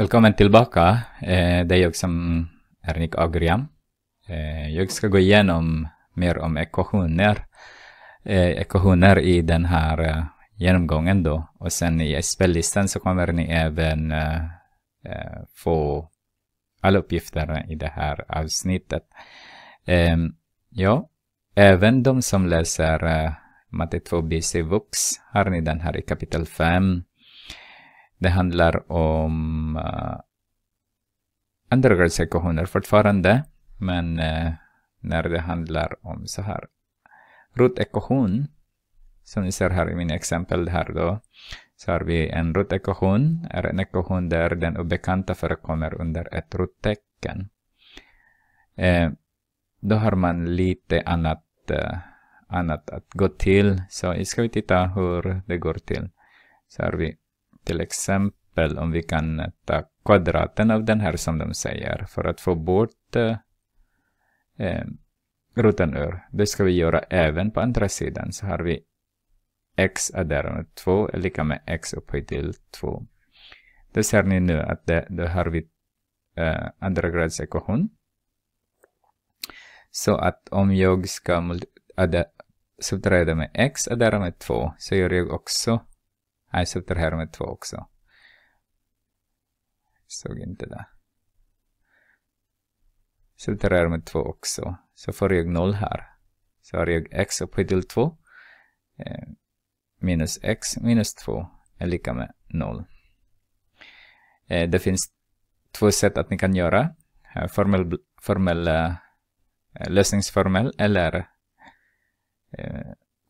Välkommen tillbaka. Eh, det är jag som är Nick Agriam. Eh, jag ska gå igenom mer om ekvationer, ekvationer eh, i den här genomgången då. Och sen i spellistan så kommer ni även få alla uppgifter i det här avsnittet. Ja, även de som läser matte 2 BC Vux har ni den här i kapitel 5 det handlar om uh, eh, undergångssektioner fortfarande, men uh, när det handlar om så här rotekvation som ni ser här i mina exempel här då, så har vi en rotekvation, är en ekvation där den obekanta förekommer under ett rottecken. Uh, eh, då har man lite annat, uh, annat att gå till, så ska vi titta hur det går till. Så har vi till exempel om vi kan ta kvadraten av den här som de säger för att få bort eh, eh roten ur. Det ska vi göra även på andra sidan. Så har vi x adderat med 2 är lika med x upphöjt till 2. Då ser ni nu att det, då har vi eh, andra grads ekvation. Så att om jag ska multi- subtrahera med x adderat med 2 så gör jag också jag sätter här med två också. Såg inte det. Sätter här med två också. Så får jag noll här. Så har jag x upphöjt till 2. Eh, minus x minus 2 är lika med 0. Eh, det finns två sätt att ni kan göra. Formell, formell eh, eh eller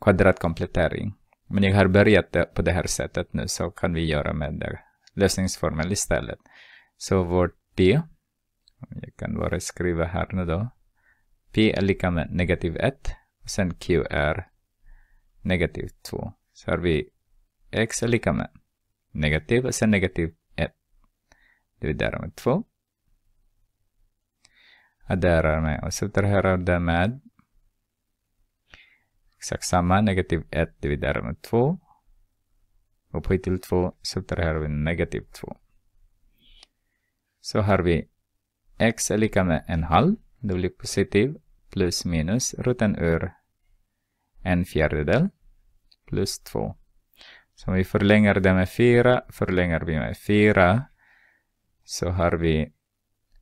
kvadratkomplettering. Men jag har börjat på det här sättet nu så kan vi göra med lösningsformen istället. Så vårt p, jag kan bara skriva här nu då. p är lika med negativ 1 och sen q är negativ 2. Så har vi x är lika med negativ och sen negativ 1. Dividerar med 2. Adderar med och subtraherar det med Exakt samma, negativ 1 dividerat med 2. Upphöj till 2, subtraherar vi negativ 2. Så har vi x är lika med en halv, det blir positiv, plus minus roten ur en fjärdedel, plus 2. Så om vi förlänger det med 4, förlänger vi med 4, så har vi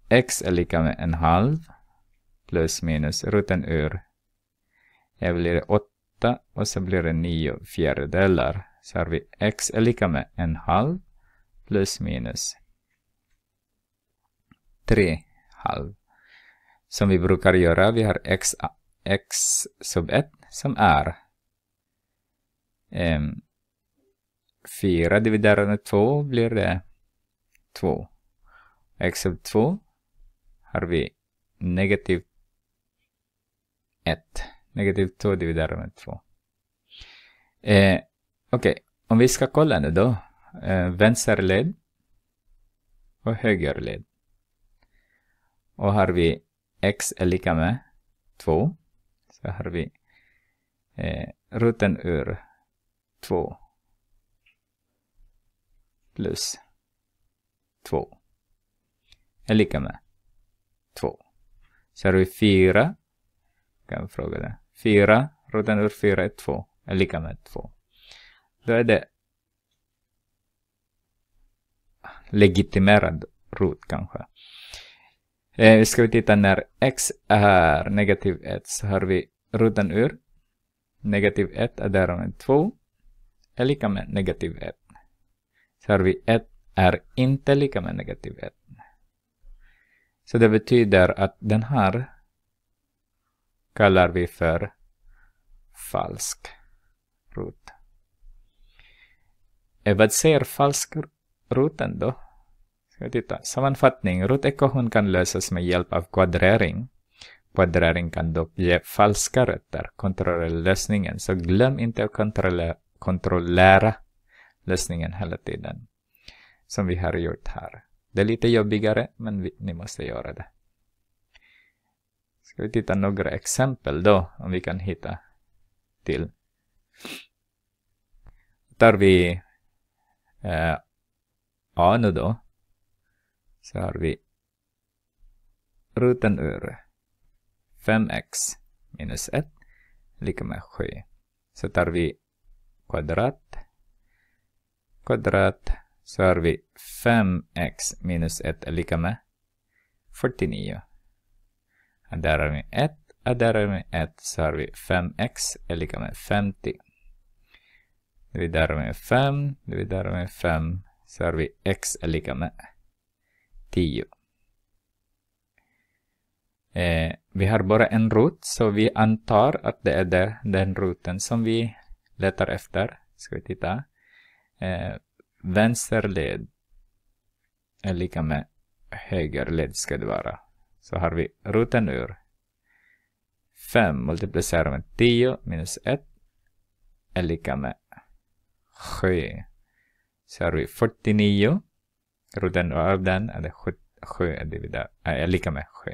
x är lika med en halv, plus minus roten ur här blir det 8 och så blir det 9 fjärdedelar. Så har vi x är lika med en halv plus minus 3 halv. Som vi brukar göra, vi har x, x sub 1 som är um, 4 dividerat med 2 blir det 2. x sub 2 har vi negativ 1. Negativ 2 dividerat med 2. Eh, Okej, okay. om vi ska kolla nu då. Eh, vänster led och höger led. Och har vi x är lika med 2. Så har vi eh, roten ur 2 plus 2 är lika med 2. Så har vi 4. Kan vi fråga det. 4, roten ur 4 är 2, är lika med 2. Då är det legitimerad rot kanske. Eh, ska vi titta när x är negativ 1 så har vi roten ur negativ 1 är därmed 2 är lika med negativ 1. Så har vi 1 är inte lika med negativ 1. Så det betyder att den här kallar vi för falsk rot. Eh, vad säger falsk roten då? Ska vi titta. Sammanfattning. rotekvation kan lösas med hjälp av kvadrering. Kvadrering kan dock ge falska rötter, lösningen. så glöm inte att kontrollera, kontrollera lösningen hela tiden. Som vi har gjort här. Det är lite jobbigare, men vi, ni måste göra det. Ska vi titta några exempel då, om vi kan hitta till. Tar vi eh, A nu då. Så har vi ruten ur 5x minus 1 lika med 7. Så tar vi kvadrat. Kvadrat. Så har vi 5x minus 1 är lika med 49. Där har vi 1 och där har vi 1 så har vi 5x är lika med 50. Dividerar med 5, dividerar vi 5 så har vi x är lika med 10. Eh, vi har bara en rot så vi antar att det är där, den roten som vi letar efter. Ska vi titta. Eh, vänsterled är lika med högerled ska det vara. Så har vi ruten ur 5 multiplicerar med 10 minus 1 är lika med 7. Så har vi 49. Ruten av den är det 7 är, dividera, äh, är lika med 7.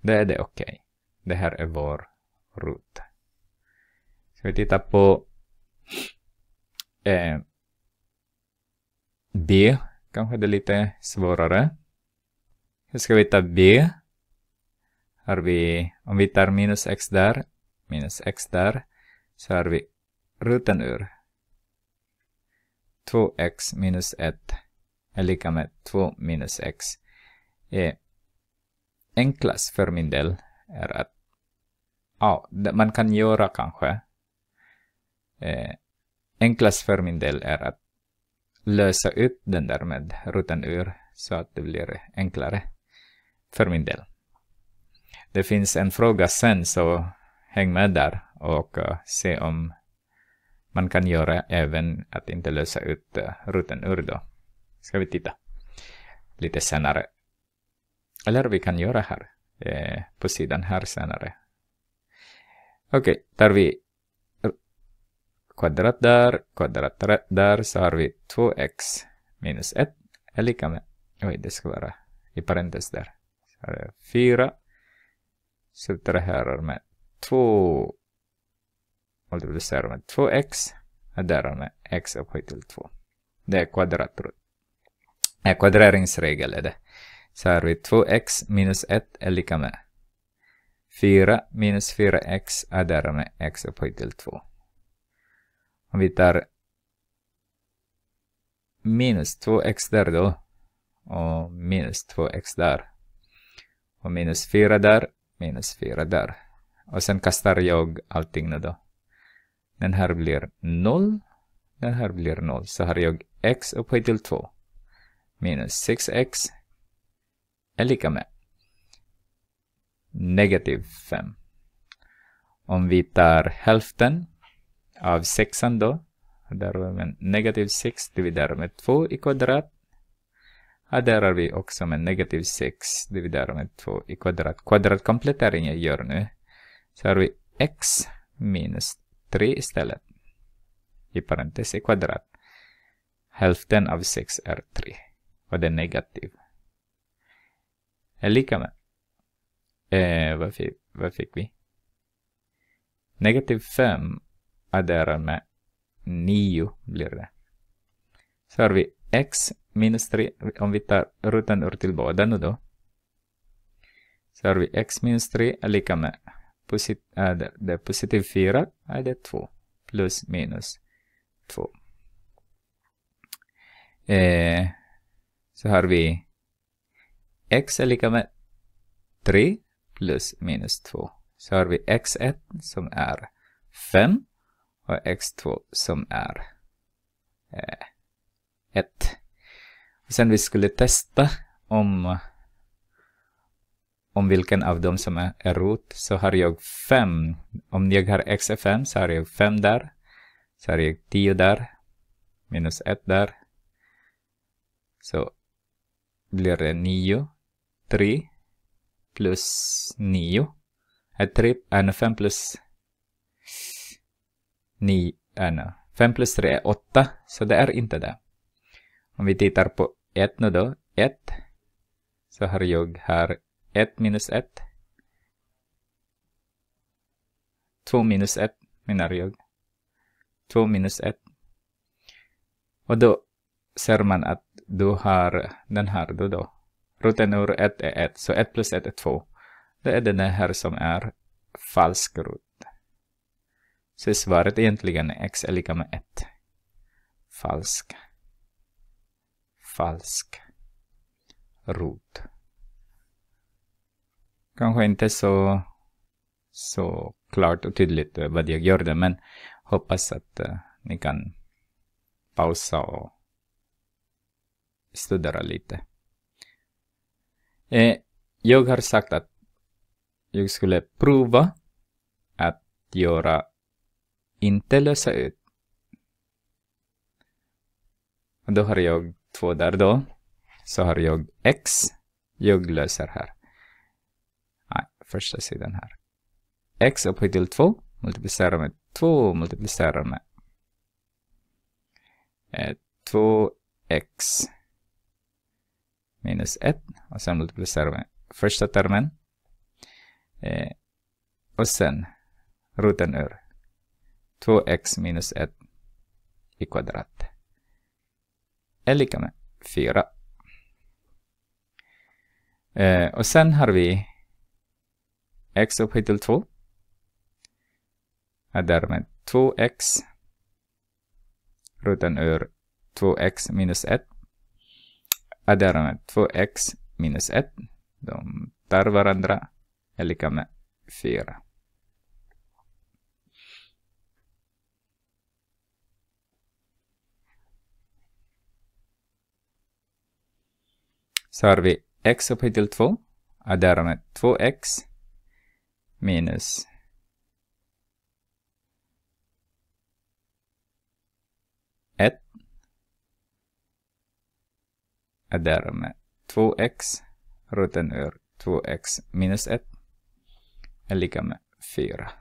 Det är det okej. Okay. Det här är vår rot. Ska vi titta på eh, B. Kanske det är lite svårare. Hur ska vi ta b? Har vi, om vi tar minus x där, minus x där, så har vi ruten ur 2x minus 1 är lika med 2 minus x. Eh, enklast för min del är att ja, oh, man kan göra kanske eh, enklast för min del är att lösa ut den där med ruten ur så att det blir enklare för min del. Det finns en fråga sen, så häng med där och eh, se om man kan göra även att inte lösa ut uh, rutan ur då. Ska vi titta lite senare. Eller vi kan göra här eh, på sidan här senare. Okej, okay, tar vi kvadrat där, kvadrat där, så har vi 2x minus 1 är lika med, oj det ska vara i parentes där här är 4 Slutar det här med 2... multiplicerar med 2x och därav med x upphöjt till 2. Det är kvadratur. Äh, kvadreringsregel är det. Så här har vi 2x minus 1 är lika med 4 minus 4x är därav med x upphöjt till 2. Om vi tar minus 2x där då och minus 2x där och minus fyra där, minus fyra där. Och sen kastar jag allting nu då. Den här blir noll. Den här blir noll. Så har jag x upphöjt till 2. Minus 6x är lika med negativ 5. Om vi tar hälften av sexan då, där har vi negativ 6 dividerar med 2 i kvadrat adderar vi också med negativ 6, dividerat med 2 i kvadrat. Kvadratkomplettering jag gör nu. Så har vi x minus 3 istället. I parentes i kvadrat. Hälften av 6 är 3. Och det är negativ. Är lika med. Eh, vad, fick, vad fick vi? Negativ 5 adderar med 9 blir det. Så har vi x minus 3, om vi tar rutan ur till båda nu då. Så har vi x minus 3 är lika med posit, äh, det, det positiv 4, är det 2 plus minus 2. Eh, så har vi x är lika med 3 plus minus 2. Så har vi x1 som är 5 och x2 som är eh, ett. Och sen vi skulle testa om, om vilken av dem som är, är rot, så har jag fem. Om jag har x5 är så har jag fem där. Så har jag tio där. Minus ett där. Så blir det nio. Tre plus nio. Är tre, äh, fem plus nio, äh, fem plus tre är åtta. Så det är inte det. Om vi tittar på 1 nu då, 1. Så har jag här 1 minus 1. 2 minus 1 menar jag. 2 minus 1. Och då ser man att du har den här då. då. Roten ur 1 är 1, så 1 plus 1 är 2. Då är det den här som är falsk rot. Så svaret egentligen är x är lika med 1. Falsk falsk rot. Kanske inte så, så klart och tydligt eh, vad jag gjorde, men hoppas att eh, ni kan pausa och studera lite. Eh, jag har sagt att jag skulle prova att göra inte lösa ut. Och då har jag två där då. Så har jag x. Jag löser här. Nej, första sidan här. x upphöjt till 2 multiplicera med 2 multiplicera med 2x minus 1 och sen multiplicerar med första termen. Eh, och sen roten ur 2x minus 1 i kvadrat är lika med 4. Eh, och sen har vi x upphöjt till 2. Är därmed 2x roten ur 2x minus 1. Är därmed 2x minus 1. De tar varandra är lika med 4. så har vi x upphöjt till 2, och därmed 2x minus 1. Och därmed 2x, roten ur 2x minus 1 är lika med 4.